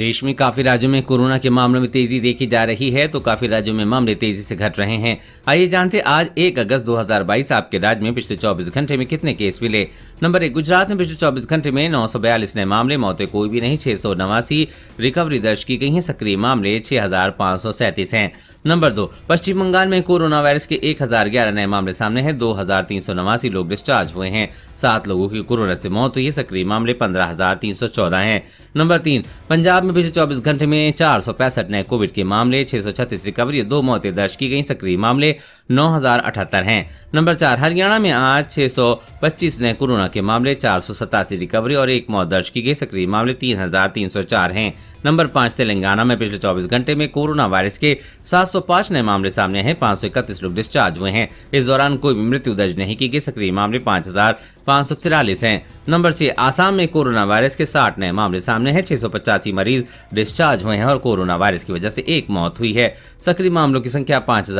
देश में काफी राज्यों में कोरोना के मामलों में तेजी देखी जा रही है तो काफी राज्यों में मामले तेजी से घट रहे हैं आइए जानते आज 1 अगस्त 2022 आपके राज्य में पिछले 24 घंटे में कितने केस मिले नंबर एक गुजरात में पिछले 24 घंटे में नौ नए मामले मौतें कोई भी नहीं छह रिकवरी दर्ज की गई है सक्रिय मामले छह हजार नंबर दो पश्चिम बंगाल में कोरोना वायरस के 1011 नए मामले सामने हैं दो हजार लोग डिस्चार्ज हुए हैं सात लोगों की कोरोना से मौत हुई है सक्रिय मामले पंद्रह है नंबर तीन पंजाब में पिछले चौबीस घंटे में चार सौ नए कोविड के मामले छह सौ छत्तीस रिकवरी दो मौतें दर्ज की गई सक्रिय मामले नौ हजार अठहत्तर है नंबर चार हरियाणा में आज छह सौ पच्चीस नए कोरोना के मामले चार सौ सतासी रिकवरी और एक मौत दर्ज की गई सक्रिय मामले तीन तीन हजार सौ चार है नंबर पाँच तेलंगाना में पिछले चौबीस घंटे में कोरोना वायरस के सात सौ पाँच नए मामले सामने हैं पाँच लोग डिस्चार्ज हुए हैं इस दौरान कोई भी मृत्यु दर्ज नहीं की गई सक्रिय मामले पाँच हजार पाँच है नंबर छह आसाम में कोरोना वायरस के साठ नए मामले सामने हैं छह मरीज डिस्चार्ज हुए हैं और कोरोना वायरस की वजह से एक मौत हुई है सक्रिय मामलों की संख्या पाँच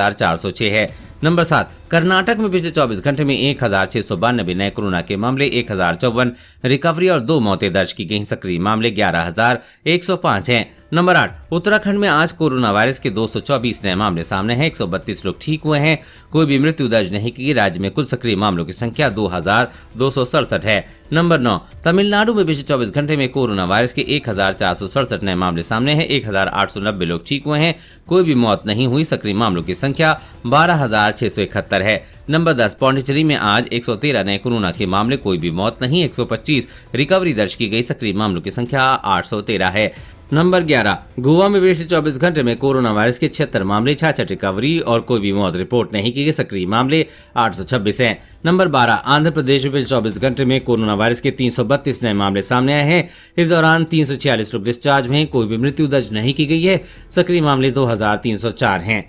है नंबर सात कर्नाटक में पिछले 24 घंटे में एक हजार छह सौ बानबे नए कोरोना के मामले एक हजार चौवन रिकवरी और दो मौतें दर्ज की गई सक्रिय मामले ग्यारह हजार एक सौ पाँच है नंबर आठ उत्तराखंड में आज कोरोना वायरस के दो सौ चौबीस नए मामले सामने हैं एक सौ बत्तीस लोग ठीक हुए हैं कोई भी मृत्यु दर्ज नहीं की राज्य में कुल सक्रिय मामलों की संख्या दो हजार दो सौ सड़सठ है नंबर नौ तमिलनाडु में पिछले चौबीस घंटे में कोरोना वायरस के एक हजार चार सौ सड़सठ नए मामले सामने हैं एक हजार आठ सौ नब्बे लोग ठीक हुए हैं कोई भी मौत नहीं हुई सक्रिय मामलों की संख्या बारह हजार छह सौ इकहत्तर है नंबर दस पौंडिचेरी में आज एक सौ तेरह नए कोरोना के मामले कोई भी मौत नहीं एक सौ पच्चीस रिकवरी दर्ज की गई सक्रिय मामलों की संख्या आठ सौ तेरह है नंबर ग्यारह गोवा में पिछले चौबीस घंटे में कोरोना वायरस के छिहत्तर मामले छाछठ रिकवरी और कोई भी मौत रिपोर्ट नहीं की गई सक्रिय मामले आठ सौ छब्बीस है नंबर बारह आंध्र प्रदेश में पिछले चौबीस घंटे में कोरोना वायरस के तीन सौ बत्तीस नए मामले सामने आए हैं इस दौरान तीन सौ छियालीस लोग डिस्चार्ज में कोई भी मृत्यु दर्ज नहीं की गई है सक्रिय मामले दो हजार तीन चार है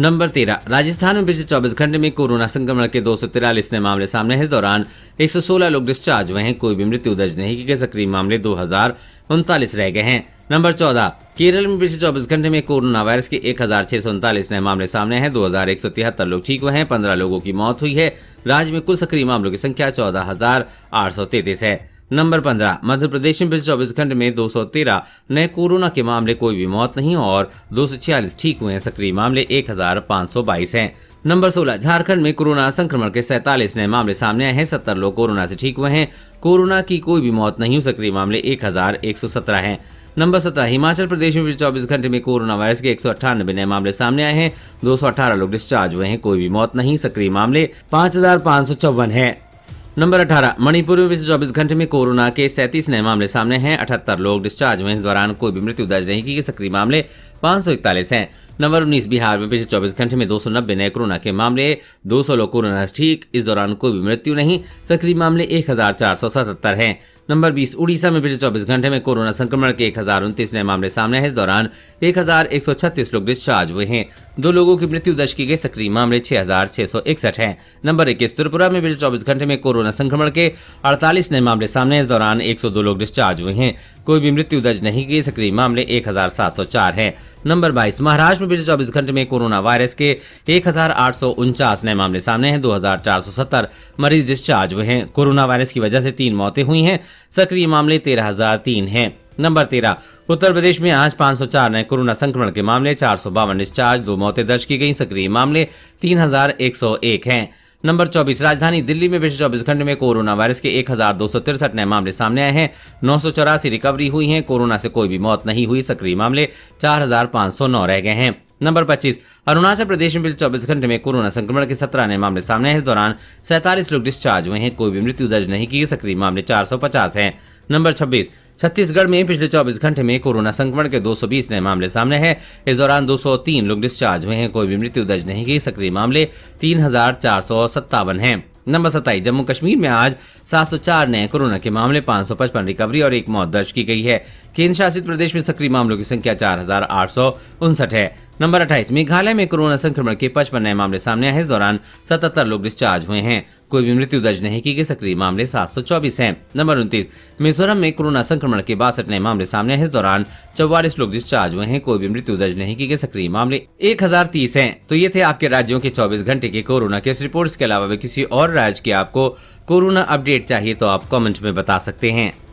नंबर तेरह राजस्थान में पिछले 24 घंटे में कोरोना संक्रमण के दो नए मामले सामने इस दौरान 116 लोग डिस्चार्ज हुए हैं कोई भी मृत्यु दर्ज नहीं की सक्रिय मामले दो रह गए हैं नंबर चौदह केरल में पिछले 24 घंटे में कोरोना वायरस के एक नए मामले सामने हैं दो लोग ठीक हुए हैं पंद्रह लोगों की मौत हुई है राज्य में कुल सक्रिय मामलों की संख्या चौदह है नंबर पंद्रह मध्य प्रदेश में पिछले चौबीस घंटे में 213 नए कोरोना के मामले कोई भी मौत नहीं और दो ठीक हुए हैं सक्रिय मामले 1522 हैं नंबर 16 झारखंड में कोरोना संक्रमण के सैतालीस नए मामले सामने आए हैं सत्तर लोग कोरोना से ठीक हुए हैं कोरोना की कोई भी मौत नहीं सक्रिय मामले एक एक हजार सौ सत्रह है नंबर सत्रह हिमाचल प्रदेश में पिछले चौबीस घंटे में कोरोना वायरस के एक सौ नए मामले सामने आए हैं दो सौ अठारह लोग डिस्चार्ज हुए हैं कोई भी मौत नहीं सक्रिय मामले पाँच हजार पाँच सौ चौवन है नंबर 18 मणिपुर में पिछले चौबीस घंटे में कोरोना के सैंतीस नए मामले सामने हैं अठहत्तर लोग डिस्चार्ज हुए इस दौरान कोई भी मृत्यु दर्ज नहीं की सक्रिय मामले पांच सौ इकतालीस है नंबर उन्नीस बिहार में पिछले चौबीस घंटे में दो सौ नब्बे नए कोरोना के मामले दो सौ लोग कोरोना ठीक इस दौरान कोई भी मृत्यु नहीं सक्रिय मामले एक हजार चार सौ सतहत्तर है नंबर बीस उड़ीसा में पिछले चौबीस घंटे में कोरोना संक्रमण के एक हजार उन्तीस नए मामले सामने आए इस दौरान एक हजार एक सौ छत्तीस लोग डिस्चार्ज हुए हैं दो लोगों की मृत्यु दर्ज की गई सक्रिय मामले छह हजार छह सौ इकसठ है नंबर इक्कीस त्रिपुरा में पिछले चौबीस घंटे में कोरोना संक्रमण के अड़तालीस नए मामले सामने इस दौरान एक सौ दो लोग डिस्चार्ज हुए हैं कोई भी मृत्यु दर्ज नहीं की सक्रिय मामले एक हजार सात सौ चार है नंबर बाईस महाराष्ट्र में पिछले चौबीस घंटे में कोरोना वायरस के एक नए मामले सामने हैं दो मरीज डिस्चार्ज हुए हैं कोरोना वायरस की वजह से तीन मौतें हुई हैं सक्रिय मामले तेरह हजार तीन है नंबर तेरह उत्तर प्रदेश में आज 504 नए कोरोना संक्रमण के मामले चार डिस्चार्ज दो मौतें दर्ज की गई सक्रिय मामले तीन हजार एक एक है नंबर 24 राजधानी दिल्ली में पिछले 24 घंटे में कोरोना वायरस के एक नए मामले सामने आए हैं नौ रिकवरी हुई है कोरोना से कोई भी मौत नहीं हुई सक्रिय मामले चार रह गए हैं नंबर 25 अरुणाचल प्रदेश में पिछले 24 घंटे में कोरोना संक्रमण के 17 नए मामले सामने हैं इस दौरान सैंतालीस लोग डिस्चार्ज हुए हैं कोई भी मृत्यु दर्ज नहीं की सक्रिय मामले 450 हैं नंबर 26 छत्तीसगढ़ में पिछले 24 घंटे में कोरोना संक्रमण के 220 नए मामले सामने हैं इस दौरान 203 लोग डिस्चार्ज हुए हैं कोई भी मृत्यु दर्ज नहीं की सक्रिय मामले तीन हैं नंबर सताई जम्मू कश्मीर में आज 704 नए कोरोना के मामले 555 रिकवरी और एक मौत दर्ज की गई है केंद्र शासित प्रदेश में सक्रिय मामलों की संख्या चार है नंबर अट्ठाईस मेघालय में कोरोना संक्रमण के पचपन नए मामले सामने आए इस दौरान सतहत्तर लोग डिस्चार्ज हुए हैं कोई भी मृत्यु दर्ज नहीं की गई सक्रिय मामले 724 है नंबर उनतीस मिजोरम में कोरोना संक्रमण के बासठ नए मामले सामने इस दौरान चौवालीस लोग डिस्चार्ज हुए हैं कोई भी मृत्यु दर्ज नहीं की गई सक्रिय मामले एक है तो ये थे आपके राज्यों के चौबीस घंटे के कोरोना केस रिपोर्ट के अलावा किसी और राज्य के आपको कोरोना अपडेट चाहिए तो आप कॉमेंट में बता सकते हैं